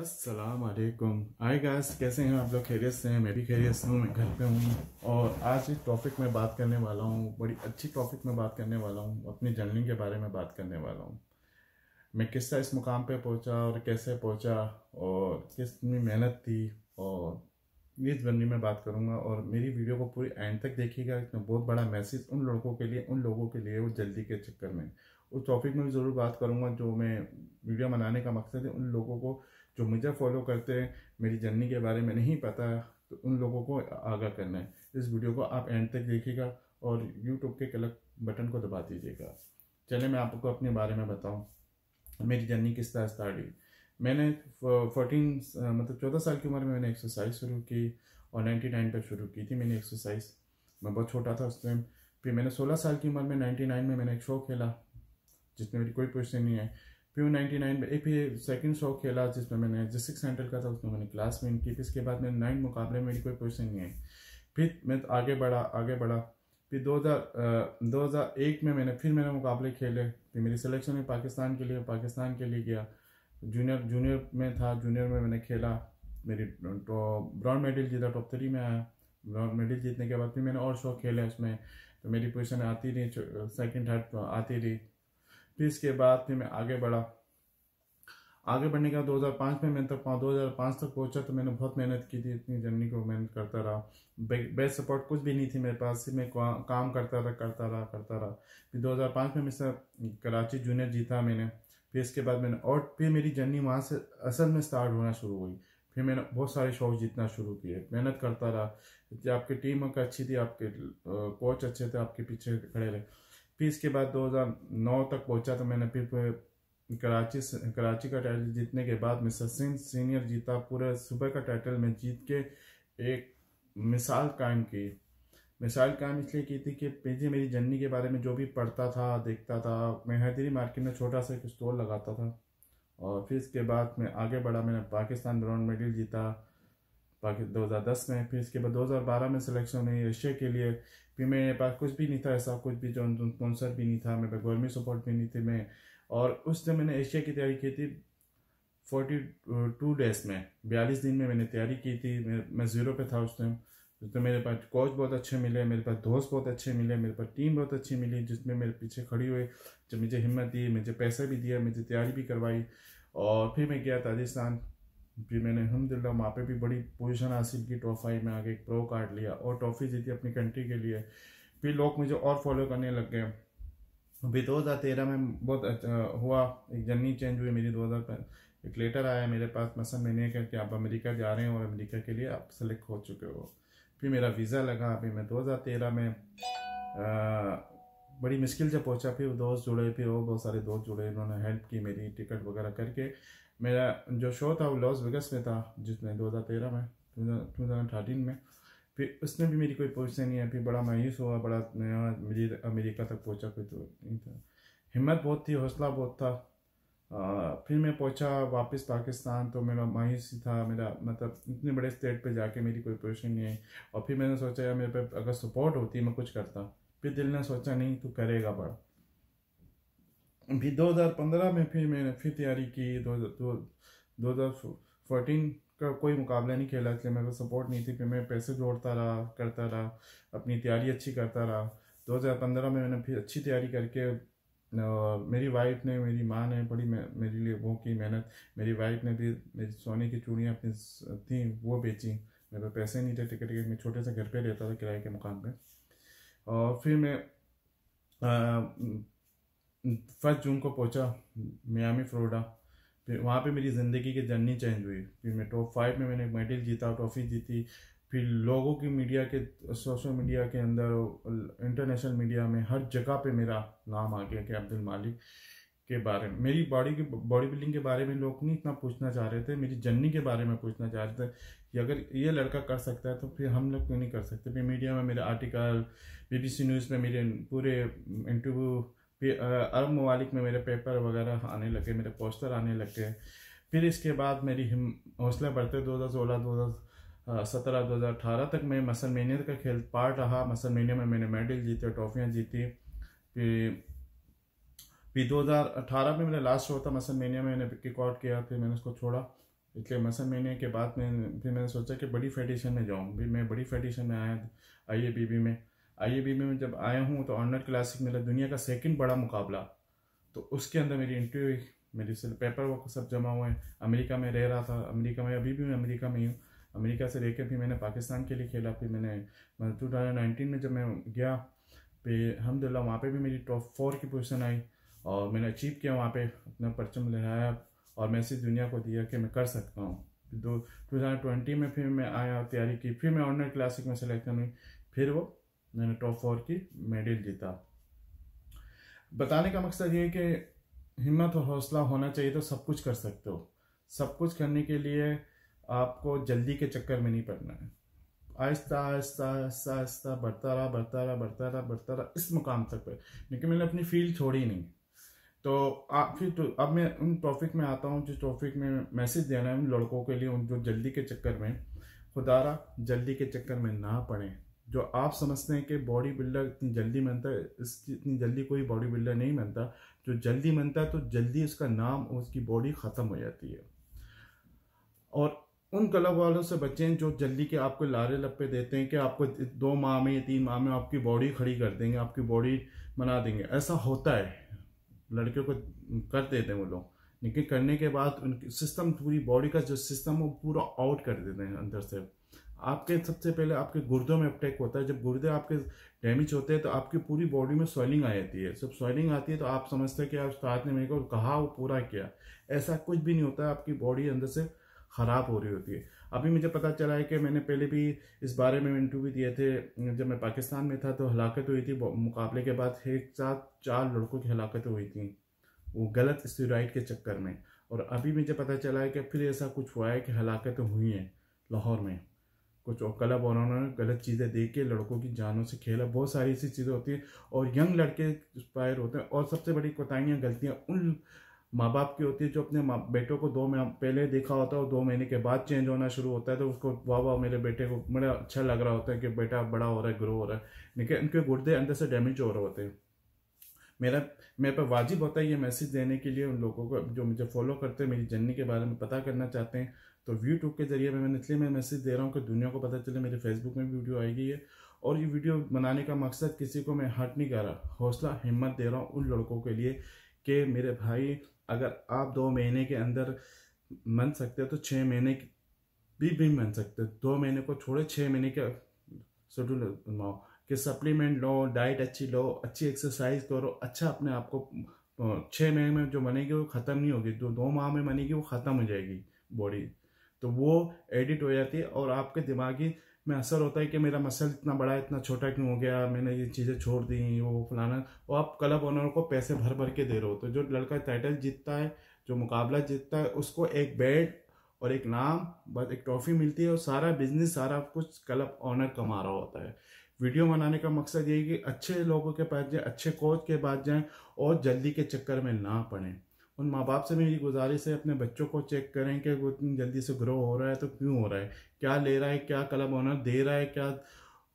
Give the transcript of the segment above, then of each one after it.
असलकुम आए गाइस कैसे हैं आप लोग खैरियत से हैं मैं भी खैरियत से हूँ मैं घर पे हूँ और आज इस टॉपिक में बात करने वाला हूँ बड़ी अच्छी टॉपिक में बात करने वाला हूँ अपनी जर्नी के बारे में बात करने वाला हूँ मैं तरह इस मुकाम पे पहुँचा और कैसे पहुँचा और कितनी मेहनत थी और इस जर्नी में बात करूँगा और मेरी वीडियो को पूरी एंड तक देखिएगा इसमें बहुत बड़ा मैसेज उन लड़कों के लिए उन लोगों के लिए वो जल्दी के चक्कर में उस टॉपिक में भी ज़रूर बात करूँगा जो मैं वीडियो बनाने का मकसद है उन लोगों को जो मुझे फॉलो करते हैं मेरी जर्नी के बारे में नहीं पता तो उन लोगों को आगाह करना है इस वीडियो को आप एंड तक देखिएगा और यूट्यूब के कलक बटन को दबा दीजिएगा चले मैं आपको अपने बारे में बताऊँ मेरी जर्नी किस तरह स्टार्ट हुई मैंने फोर्टीन मतलब चौदह साल की उम्र में मैंने एक्सरसाइज शुरू की और नाइन्टी नाइन पर शुरू की थी मैंने एक्सरसाइज मैं बहुत छोटा था उस टाइम फिर मैंने सोलह साल की उम्र में नाइन्टी नाइन में मैंने एक शो खेला जिसमें मेरी कोई पोजिशन नहीं है प्यू नाइन्टी नाइन में एक फिर सेकेंड शो खेला जिसमें मैंने जिस सिक्स का था उसमें मैंने क्लास विन की फिर इसके बाद मैंने नाइन मुकाबले में मेरी कोई पोजिशन नहीं आई फिर मैं तो आगे बढ़ा आगे बढ़ा फिर दो हज़ार दो हज़ार एक में मैंने फिर मैंने मुकाबले खेले फिर मेरी सिलेक्शन हुई पाकिस्तान के लिए पाकिस्तान के लिए गया जूनियर जूनियर में था जूनियर में मैंने खेला मेरी तो ब्रॉन्ड मेडल जीता टॉप थ्री में आया ब्रॉन्ड मेडल जीतने के बाद फिर मैंने और शो खेले उसमें तो मेरी पोजिशन आती रही सेकेंड थर्ड आती रही फिर इसके बाद फिर मैं आगे बढ़ा आगे बढ़ने के बाद 2005 में मैं तक हज़ार पाँच तक पहुँचा तो मैंने बहुत मेहनत की थी इतनी जर्नी को मेहनत करता रहा बेस्ट सपोर्ट कुछ भी नहीं थी मेरे पास मैं काम करता रहा करता रहा करता रहा फिर 2005 में मैं कराची जूनियर जीता मैंने फिर इसके बाद मैंने और फिर मेरी जर्नी वहाँ से असल में स्टार्ट होना शुरू हुई फिर मैंने बहुत सारे शौक जीतना शुरू किए मेहनत करता रहा आपकी टीम अच्छी थी आपके कोच अच्छे थे आपके पीछे खड़े रहे फिर इसके बाद 2009 तक पहुंचा तो मैंने फिर कराची कराची का टाइटल जीतने के बाद में सचिन सीनियर जीता पूरे सुबह का टाइटल में जीत के एक मिसाल कायम की मिसाल कायम इसलिए की थी कि पीछे मेरी जन्नी के बारे में जो भी पढ़ता था देखता था मैं हैदरी मार्केट में छोटा सा एक स्टोर लगाता था और फिर इसके बाद मैं आगे बढ़ा मैंने पाकिस्तान ब्रॉन्ड मेडल जीता बाकी 2010 में फिर इसके बाद 2012 में सिलेक्शन हुई एशिया के लिए फिर मेरे पास कुछ भी नहीं था ऐसा कुछ भी जो स्पॉन्सर भी नहीं था मेरे पास गवर्नमेंट सपोर्ट भी नहीं थी मैं और उस दिन मैंने एशिया की तैयारी की थी फोर्टी टू डेज में बयालीस दिन में मैंने तैयारी की थी मैं, मैं ज़ीरो पे था उस टाइम तो मेरे पास कोच बहुत अच्छे मिले मेरे पास दोस्त बहुत अच्छे मिले मेरे पास टीम बहुत अच्छी मिली जिसमें मेरे पीछे खड़ी हुई जो मुझे हिम्मत दी मुझे पैसा भी दिया मुझे तैयारी भी करवाई और फिर मैं गया राजस्थान फिर मैंने अलहमदिल्ला वहाँ पे भी बड़ी पोजीशन हासिल की ट्रॉफाई में आगे एक प्रो कार्ड लिया और ट्रॉफी जीती अपनी कंट्री के लिए फिर लोग मुझे और फॉलो करने लग गए अभी दो हज़ार तेरह में बहुत अच्छा हुआ एक जर्नी चेंज हुई मेरी दो हज़ार एक लेटर आया मेरे पास मसल मैंने कहा कि आप अमेरिका जा रहे हो और अमेरिका के लिए आप सेलेक्ट हो चुके हो फिर मेरा वीज़ा लगा अभी मैं तेरह में बड़ी मुश्किल से पहुंचा फिर दोस्त जुड़े फिर और बहुत सारे दोस्त जुड़े उन्होंने हेल्प की मेरी टिकट वगैरह करके मेरा जो शो था वो लॉस वेगस में था जिसमें दो हज़ार तेरह में टू थाउजेंड थर्टीन में फिर उसमें भी मेरी कोई पोजिशन नहीं है फिर बड़ा मायूस हुआ बड़ा मेरी अमेरिका तक पहुँचा फिर तो हिम्मत बहुत थी हौसला बहुत था आ, फिर मैं पहुँचा वापस पाकिस्तान तो मेरा मायूस ही था मेरा मतलब इतने बड़े स्टेट पे जाके मेरी कोई पोजिशन नहीं आई और फिर मैंने सोचा यार मेरे पे अगर सपोर्ट होती मैं कुछ करता फिर दिल ने सोचा नहीं तू करेगा बड़ा फिर 2015 में फिर मैंने फिर तैयारी की दो दो हज़ार फोर्टीन का कोई मुकाबला नहीं खेला इसलिए मेरे को सपोर्ट नहीं थी फिर मैं पैसे जोड़ता रहा करता रहा अपनी तैयारी अच्छी करता रहा 2015 में मैंने फिर अच्छी तैयारी करके और मेरी वाइफ ने मेरी माँ ने बड़ी मेरे लिए वो की मेहनत मेरी वाइफ ने भी मेरी सोने की चूड़ियाँ अपनी थी वो बेची मेरे पैसे नहीं थे टिकट के मैं छोटे से घर पे रहता था किराए के मुकाम पर और फिर मैं फर्स्ट जून को पहुंचा मियामी फ्लोरिडा फिर वहाँ पे मेरी ज़िंदगी की जर्नी चेंज हुई फिर मैं टॉप फाइव में मैंने मेडल जीता ट्रॉफी जीती फिर लोगों की मीडिया के सोशल मीडिया के अंदर इंटरनेशनल मीडिया में हर जगह पे मेरा नाम आ गया कि अब्दुल मालिक के बारे में मेरी बॉडी की बॉडी बिल्डिंग के बारे में लोग नहीं इतना पूछना चाह रहे थे मेरी जर्नी के बारे में पूछना चाह रहे थे कि अगर ये लड़का कर सकता है तो फिर हम लोग क्यों नहीं कर सकते फिर मीडिया में मेरे आर्टिकल बीबीसी न्यूज़ में मेरे पूरे इंटरव्यू फिर अरब ममालिक में मेरे पेपर वगैरह आने लगे मेरे पोस्टर आने लगे फिर इसके बाद मेरी हिम हौसले बढ़ते दो हज़ार सोलह दो हज़ार सत्रह दो हज़ार अठारह तक मैं मसल मेनिया का खेल पार्ट रहा मसल मेनिया में मैंने मेडल जीते ट्रॉफियाँ जीती फिर भी 2018 में मेरा लास्ट शो था मसन मेनिया में मैंने रिकॉर्ड किया फिर मैंने उसको छोड़ा इसलिए मसन मेनिया के बाद में फिर मैंने सोचा कि बड़ी फेडिशन में जाऊँ भी मैं बड़ी फेडिशन में आया आई ए बी बी में आई ए बी बी में जब आया हूँ तो ऑनर क्लासिक मेरा दुनिया का सेकेंड बड़ा मुकाबला तो उसके अंदर मेरी इंटरव्यू मेरे से पेपर वर्क सब जमा हुए हैं अमेरिका में रह रहा था अमेरिका में अभी भी मैं अमेरिका में ही हूँ अमेरिका से लेकर फिर मैंने पाकिस्तान के लिए खेला फिर मैंने टू थाउजेंड नाइनटीन में जब मैं गया फिर अलहमदिल्ला वहाँ पर भी मेरी टॉप फोर की पोजिशन आई और मैंने अचीव किया वहाँ पे अपना परचम लहराया और मैसेज दुनिया को दिया कि मैं कर सकता हूँ दो टू थाउजेंड ट्वेंटी में फिर मैं आया तैयारी की फिर मैं ऑनलाइन क्लासिक में सेलेक्शन हुई फिर वो मैंने टॉप फोर की मेडल जीता बताने का मकसद ये है कि हिम्मत और हौसला होना चाहिए तो सब कुछ कर सकते हो सब कुछ करने के लिए आपको जल्दी के चक्कर में नहीं पड़ना है आहिस्ता आहिस्ता आहिस्ता आहिस्ता बढ़ता रहा बढ़ता रहा बढ़ता रहा बढ़ता रहा इस मुकाम तक पर लेकिन मैंने अपनी फील्ड छोड़ी नहीं तो आप फिर तो अब मैं उन टॉपिक में आता हूँ जिस टॉपिक में मैसेज देना है उन लड़कों के लिए उन जो जल्दी के चक्कर में खुदारा जल्दी के चक्कर में ना पड़े जो आप समझते हैं कि बॉडी बिल्डर इतनी जल्दी बनता है इसकी इतनी जल्दी कोई बॉडी बिल्डर नहीं बनता जो जल्दी बनता है तो जल्दी उसका नाम और उसकी बॉडी ख़त्म हो जाती है और उन क्लब वालों से बचें जो जल्दी के आपको लारे लपे देते हैं कि आपको दो माह में या तीन माह में आपकी बॉडी खड़ी कर देंगे आपकी बॉडी बना देंगे ऐसा होता है लड़कियों को कर देते हैं वो लोग लेकिन करने के बाद उनकी सिस्टम पूरी बॉडी का जो सिस्टम वो पूरा आउट कर देते हैं अंदर से आपके सबसे पहले आपके गुर्दों में अटैक होता है जब गुर्दे आपके डैमेज होते हैं तो आपकी पूरी बॉडी में स्वेलिंग आ जाती है जब स्वेलिंग आती है तो आप समझते हैं कि आप उस्ताद ने मेरे को कहा वो पूरा किया ऐसा कुछ भी नहीं होता है आपकी बॉडी अंदर से ख़राब हो रही होती है अभी मुझे पता चला है कि मैंने पहले भी इस बारे में इंटरव्यू दिए थे जब मैं पाकिस्तान में था तो हलाकत हुई थी मुकाबले के बाद एक साथ चार लड़कों की हलाकत हुई थी वो गलत स्टेरॉइड के चक्कर में और अभी मुझे पता चला है कि फिर ऐसा कुछ हुआ है कि हलाकतें हुई हैं लाहौर में कुछ और क्लब उन्होंने गलत चीज़ें दे के लड़कों की जानों से खेला बहुत सारी ऐसी चीज़ें होती हैं और यंग लड़के इंस्पायर होते हैं और सबसे बड़ी कोताहियाँ गलतियाँ उन माँ बाप की होती है जो अपने बेटों को दो महीने पहले देखा होता है और दो महीने के बाद चेंज होना शुरू होता है तो उसको वाह वाह मेरे बेटे को बड़ा अच्छा लग रहा होता है कि बेटा बड़ा हो रहा है ग्रो हो रहा है लेकिन उनके गुर्दे अंदर से डैमेज हो रहे होते हैं मेरा मेरे पर वाजिब होता है ये मैसेज देने के लिए उन लोगों को जो मुझे फॉलो करते हैं मेरी जर्नी के बारे में पता करना चाहते हैं तो यूट्यूब के जरिए मैंने इसलिए मैं मैसेज दे रहा हूँ कि दुनिया को पता चले मेरे फेसबुक में वीडियो आएगी है और ये वीडियो बनाने का मकसद किसी को मैं हट नहीं कर रहा हौसला हिम्मत दे रहा हूँ उन लड़कों के लिए कि मेरे भाई अगर आप दो महीने के अंदर मन सकते हो तो छः महीने भी भी मन सकते हो दो महीने को छोड़े छः महीने के शेड्यूल बनवाओ कि सप्लीमेंट लो डाइट अच्छी लो अच्छी एक्सरसाइज करो अच्छा अपने आप को छः महीने में जो बनेगी वो ख़त्म नहीं होगी जो दो माह में बनेगी वो ख़त्म हो जाएगी बॉडी तो वो एडिट हो जाती है और आपके दिमागी में असर होता है कि मेरा मसल इतना बड़ा है इतना छोटा क्यों हो गया मैंने ये चीज़ें छोड़ दी वो फलाना और आप क्लब ऑनर को पैसे भर भर के दे रहे हो तो जो लड़का टाइटल जीतता है जो मुकाबला जीतता है उसको एक बेड और एक नाम बस एक ट्रॉफी मिलती है और सारा बिजनेस सारा कुछ क्लब ऑनर कमा रहा होता है वीडियो बनाने का मकसद यही कि अच्छे लोगों के पास जाएँ अच्छे कोच के पास जाएँ और जल्दी के चक्कर में ना पड़ें उन माँ बाप से मेरी गुजारिश है अपने बच्चों को चेक करें कि वो इतनी जल्दी से ग्रो हो रहा है तो क्यों हो रहा है क्या ले रहा है क्या क्लब ऑनर दे रहा है क्या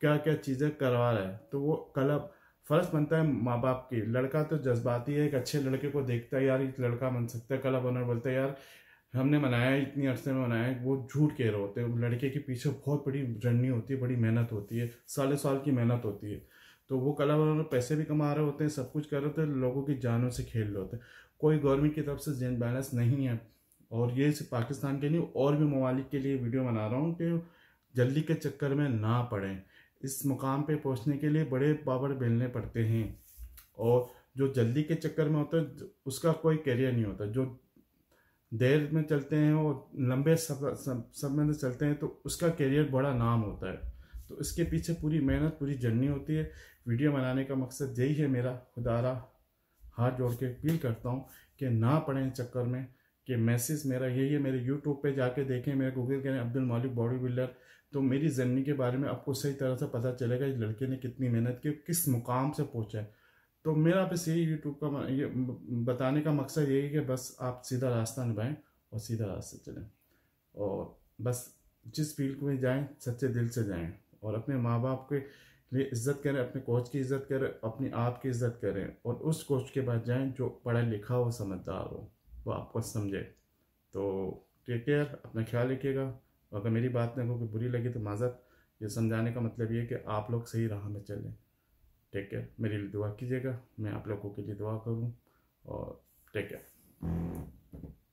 क्या क्या चीज़ें करवा रहा है तो वो क्लब फ़र्ज़ बनता है माँ बाप की लड़का तो जज्बाती है एक अच्छे लड़के को देखता है यार एक लड़का बन सकता है क्लब ऑनर बोलता है यार हमने मनाया इतनी अरसे में मनाया वो झूठ कह रहे होते हैं लड़के के पीछे बहुत बड़ी जर्नी होती है बड़ी मेहनत होती है सालों साल की मेहनत होती है तो वो कला पैसे भी कमा रहे होते हैं सब कुछ कर रहे होते हैं लोगों की जानों से खेल रहे होते हैं कोई गवर्नमेंट की तरफ से जेन बैलेंस नहीं है और ये सिर्फ पाकिस्तान के लिए और भी ममालिक के लिए वीडियो बना रहा हूँ कि जल्दी के चक्कर में ना पड़ें इस मुकाम पे पहुँचने के लिए बड़े पावर बेलने पड़ते हैं और जो जल्दी के चक्कर में होता है उसका कोई कैरियर नहीं होता जो देर में चलते हैं और लंबे सब में चलते हैं तो उसका कैरियर बड़ा नाम होता है तो इसके पीछे पूरी मेहनत पूरी जर्नी होती है वीडियो बनाने का मकसद यही है मेरा खुदारा हाथ जोड़ के अपील करता हूँ कि ना पड़े चक्कर में कि मैसेज मेरा यही है मेरे यूट्यूब पे जाके देखें मेरे गूगल करें अब्दुल मालिक बॉडी बिल्डर तो मेरी ज़र्नी के बारे में आपको सही तरह से पता चलेगा इस लड़के ने कितनी मेहनत की किस मुकाम से पहुँचा है तो मेरा बस यही यूट्यूब का ये बताने का मकसद यही है कि बस आप सीधा रास्ता निभाएं और सीधा रास्ते चलें और बस जिस फील्ड में जाएं सच्चे दिल से जाएं और अपने माँ बाप के लिए इज्जत करें अपने कोच की इज्जत करें अपने आप की इज्जत करें और उस कोच के पास जाएं जो पढ़ा लिखा हो समझदार हो वो आपको समझे तो टेक केयर अपना ख्याल रखिएगा अगर मेरी बात नहीं कोई बुरी लगी तो माजत ये समझाने का मतलब ये कि आप लोग सही राह में चलें टेक केयर मेरे लिए दुआ कीजिएगा मैं आप लोगों के लिए दुआ करूँ और टेक केयर